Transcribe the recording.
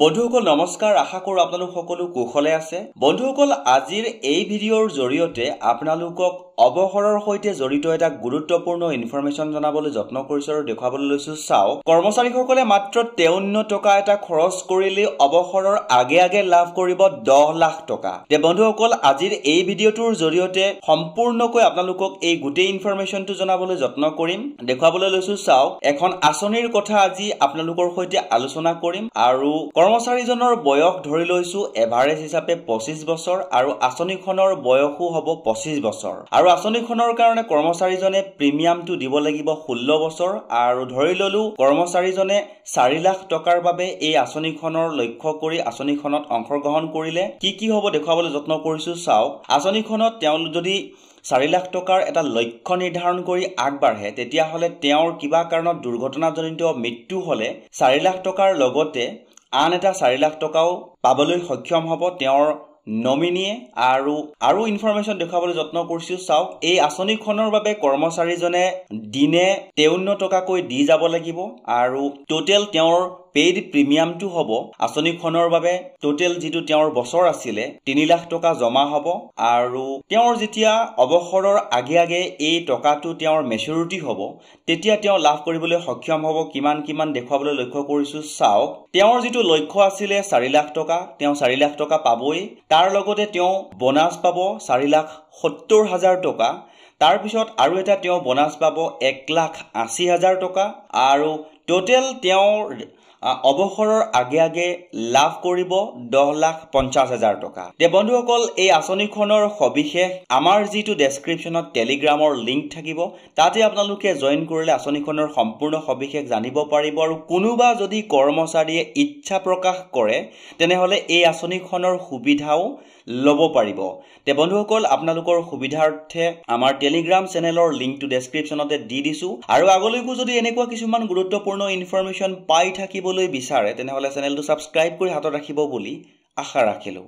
বন্ধুসকল নমস্কাৰ আশা কৰোঁ আপোনালোক সকলো কুশলে আছে বন্ধুসকল আজিৰ এই ভিডিঅ'ৰ জৰিয়তে আপোনালোকক অৱসৰৰ সৈতে জড়িত এটা গুৰুত্বপূৰ্ণ ইনফৰমেশ্যন জনাবলৈ যত্ন কৰিছো আৰু দেখুৱাবলৈ লৈছো চাওক কৰ্মচাৰীসকলে মাত্ৰ তেৱন্ন টকা এটা খৰচ কৰিলেই অৱসৰৰ আগে আগে লাভ কৰিব দহ লাখ টকা বন্ধুসকল আজিৰ এই ভিডিঅ'টোৰ জৰিয়তে সম্পূৰ্ণকৈ আপোনালোকক এই গোটেই ইনফৰমেশ্যনটো জনাবলৈ যত্ন কৰিম দেখুৱাবলৈ লৈছো চাওক এখন আঁচনিৰ কথা আজি আপোনালোকৰ সৈতে আলোচনা কৰিম আৰু কৰ্মচাৰীজনৰ বয়স ধৰি লৈছো এভাৰেজ হিচাপে পঁচিছ বছৰ আৰু আঁচনিখনৰ বয়সো হ'ব পঁচিছ বছৰ আৰু আঁচনিখনৰ কাৰণে কৰ্মচাৰীজনে প্ৰিমিয়ামটো দিব লাগিব ষোল্ল বছৰ আৰু ধৰি ললো কৰ্মচাৰীজনে চাৰি লাখ টকাৰ বাবে এই আঁচনিখনৰ লক্ষ্য কৰি আঁচনিখনত অংশগ্ৰহণ কৰিলে কি কি হ'ব দেখুৱাবলৈ যত্ন কৰিছো চাওক আঁচনিখনত তেওঁলোক যদি চাৰি লাখ টকাৰ এটা লক্ষ্য নিৰ্ধাৰণ কৰি আগবাঢ়ে তেতিয়াহ'লে তেওঁৰ কিবা কাৰণত দুৰ্ঘটনাজনিত মৃত্যু হ'লে চাৰি লাখ টকাৰ লগতে আন এটা চাৰি লাখ টকাও পাবলৈ সক্ষম হ'ব তেওঁৰ নমিনিয়ে আৰু আৰু ইনফৰ্মেশ্যন দেখুৱাবলৈ যত্ন কৰিছো চাওক এই আঁচনিখনৰ বাবে কৰ্মচাৰীজনে দিনে তেৱন্ন টকাকৈ দি যাব লাগিব আৰু টোটেল তেওঁৰ পেইড প্ৰিমিয়ামটো হ'ব আঁচনিখনৰ বাবে টোটেল যিটো তেওঁৰ বছৰ আছিলে তিনি লাখ টকা জমা হ'ব আৰু তেওঁৰ যেতিয়া অৱসৰৰ আগে আগে এই টকাটো তেওঁৰ মেচিউৰিটি হ'ব তেতিয়া তেওঁ লাভ কৰিবলৈ সক্ষম হ'ব কিমান কিমান দেখুৱাবলৈ লক্ষ্য কৰিছো চাওক তেওঁৰ যিটো লক্ষ্য আছিলে চাৰি লাখ টকা তেওঁ চাৰি লাখ টকা পাবই তাৰ লগতে তেওঁ বনাচ পাব চাৰি লাখ সত্তৰ হাজাৰ টকা তাৰপিছত আৰু এটা তেওঁ বনাচ পাব এক লাখ আশী হাজাৰ টকা আৰু টোটেল তেওঁৰ অৱসৰৰ আগে আগে লাভ কৰিব দহ লাখ পঞ্চাছ হাজাৰ টকা এতিয়া বন্ধুসকল এই আঁচনিখনৰ সবিশেষ আমাৰ যিটো ডেছক্ৰিপশ্যনত টেলিগ্ৰামৰ লিংক থাকিব তাতে আপোনালোকে জইন কৰিলে আঁচনিখনৰ সম্পূৰ্ণ সবিশেষ জানিব পাৰিব আৰু কোনোবা যদি কৰ্মচাৰীয়ে ইচ্ছা প্ৰকাশ কৰে তেনেহ'লে এই আঁচনিখনৰ সুবিধাও ল'ব পাৰিব তে বন্ধুসকল আপোনালোকৰ সুবিধাৰ্থে আমাৰ টেলিগ্ৰাম চেনেলৰ লিংকটো ডেছক্ৰিপশ্যনতে দি দিছোঁ আৰু আগলৈকো যদি এনেকুৱা কিছুমান গুৰুত্বপূৰ্ণ ইনফৰ্মেশ্যন পাই থাকিবলৈ বিচাৰে তেনেহ'লে চেনেলটো ছাবস্ক্ৰাইব কৰি হাতত ৰাখিব বুলি আশা ৰাখিলোঁ